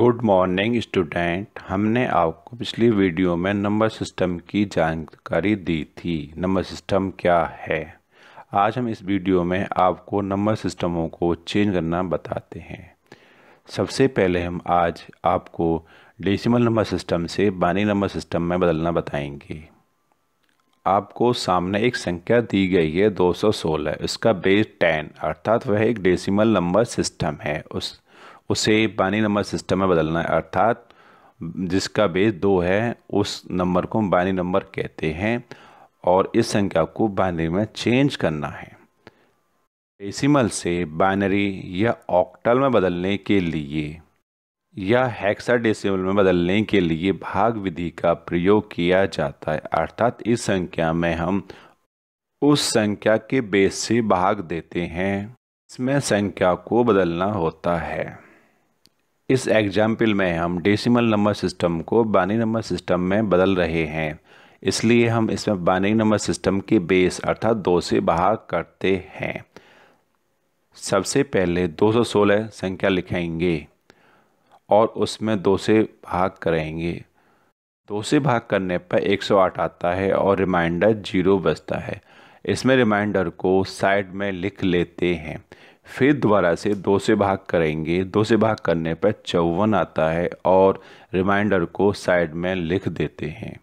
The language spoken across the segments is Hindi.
गुड मॉर्निंग स्टूडेंट हमने आपको पिछली वीडियो में नंबर सिस्टम की जानकारी दी थी नंबर सिस्टम क्या है आज हम इस वीडियो में आपको नंबर सिस्टमों को चेंज करना बताते हैं सबसे पहले हम आज आपको डेसिमल नंबर सिस्टम से बानी नंबर सिस्टम में बदलना बताएंगे आपको सामने एक संख्या दी गई है 216 इसका बेस 10 अर्थात वह एक डेसिमल नंबर सिस्टम है उस उसे बाइनरी नंबर सिस्टम में बदलना है अर्थात जिसका बेस दो है उस नंबर को हम बाइनरी नंबर कहते हैं और इस संख्या को बाइनरी में चेंज करना है डेसिमल से बाइनरी या ऑक्टल में बदलने के लिए या हेक्सा डेसिमल में बदलने के लिए भाग विधि का प्रयोग किया जाता है अर्थात इस संख्या में हम उस संख्या के बेस से भाग देते हैं इसमें संख्या को बदलना होता है इस एग्जाम्पल में हम डेसिमल नंबर सिस्टम को बानी नंबर सिस्टम में बदल रहे हैं इसलिए हम इसमें बानी नंबर सिस्टम की बेस अर्थात दो से बाहर करते हैं सबसे पहले 216 संख्या लिखेंगे और उसमें दो से भाग करेंगे दो से भाग करने पर 108 आता है और रिमाइंडर जीरो बचता है इसमें रिमाइंडर को साइड में लिख लेते हैं फिर दोबारा से दो से भाग करेंगे दो से भाग करने पर चौवन आता है और रिमाइंडर को साइड में लिख देते हैं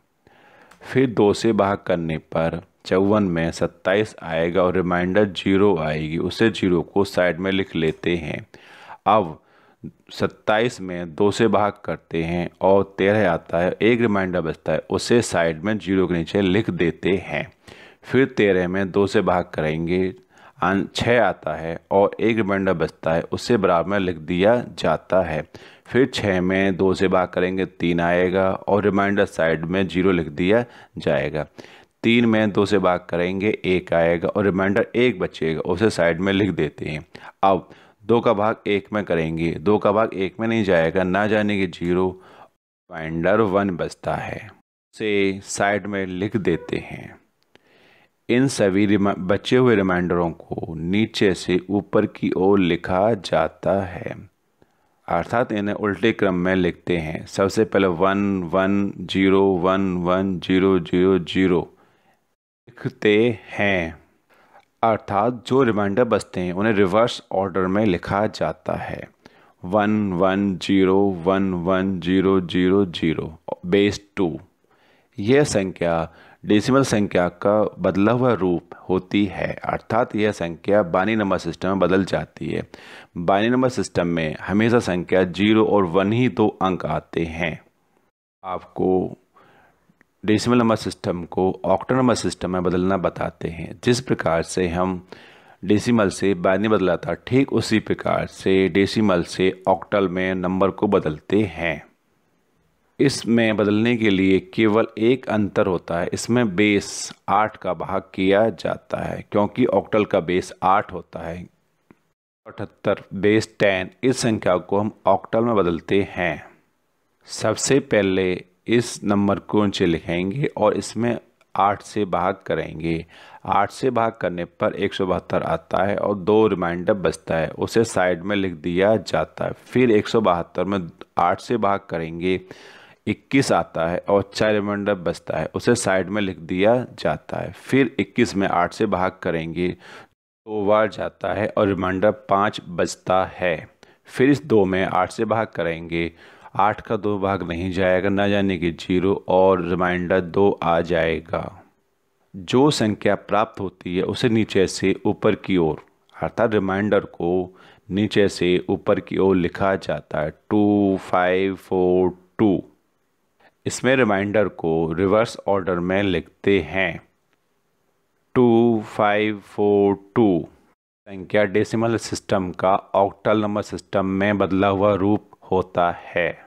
फिर दो से भाग करने पर चौवन में सत्ताईस आएगा और रिमाइंडर जीरो आएगी उसे जीरो को साइड में लिख लेते हैं अब सत्ताईस में दो से भाग करते हैं और तेरह आता है एक रिमाइंडर बचता है उसे साइड में जीरो के नीचे लिख देते हैं फिर तेरह में दो से भाग करेंगे छः आता है और एक रिमाइंडर बचता है उससे बराबर में लिख दिया जाता है फिर छः में दो से बात करेंगे तीन आएगा और रिमाइंडर साइड में जीरो लिख दिया जाएगा तीन में दो से बात करेंगे एक आएगा और रिमाइंडर एक बचेगा उसे साइड में लिख देते हैं अब दो का भाग एक में करेंगे दो का भाग एक में नहीं जाएगा ना जाने के जीरो रिमाइंडर वन बचता है से साइड में लिख देते हैं इन सभी बचे हुए रिमाइंडरों को नीचे से ऊपर की ओर लिखा जाता है अर्थात इन्हें उल्टे क्रम में लिखते हैं सबसे पहले one one zero one one zero zero zero लिखते हैं अर्थात जो रिमाइंडर बचते हैं उन्हें रिवर्स ऑर्डर में लिखा जाता है one one zero one one zero zero zero base two यह संख्या डेसिमल संख्या का बदला हुआ रूप होती है अर्थात यह संख्या बानी नंबर सिस्टम में बदल जाती है बानी नंबर सिस्टम में हमेशा संख्या जीरो और वन ही दो अंक आते हैं आपको डेसिमल नंबर सिस्टम को ऑक्टो नंबर सिस्टम में बदलना बताते हैं जिस प्रकार से हम डेसिमल से बानी बदलाता ठीक उसी प्रकार से डेसिमल से ऑक्टल में नंबर को बदलते हैं इसमें बदलने के लिए केवल एक अंतर होता है इसमें बेस आठ का भाग किया जाता है क्योंकि ऑक्टल का बेस आठ होता है अठहत्तर बेस टेन इस संख्या को हम ऑक्टल में बदलते हैं सबसे पहले इस नंबर को नीचे लिखेंगे और इसमें आठ से भाग करेंगे आठ से भाग करने पर एक सौ बहत्तर आता है और दो रिमाइंडर बचता है उसे साइड में लिख दिया जाता है फिर एक सौ बहत्तर में आठ से भाग करेंगे इक्कीस आता है और छः रिमाइंडर बचता है उसे साइड में लिख दिया जाता है फिर इक्कीस में आठ से भाग करेंगे दो बार जाता है और रिमाइंडर पाँच बचता है फिर इस दो में आठ से भाग करेंगे आठ का दो भाग नहीं जाएगा ना जाने कि जीरो और रिमाइंडर दो आ जाएगा जो संख्या प्राप्त होती है उसे नीचे से ऊपर की ओर अर्थात रिमाइंडर को नीचे से ऊपर की ओर लिखा जाता है टू फाइव फोर टू इसमें रिमाइंडर को रिवर्स ऑर्डर में लिखते हैं टू फाइव फोर टू संख्या डेसिमल सिस्टम का ऑक्टल नंबर सिस्टम में बदला हुआ रूप होता है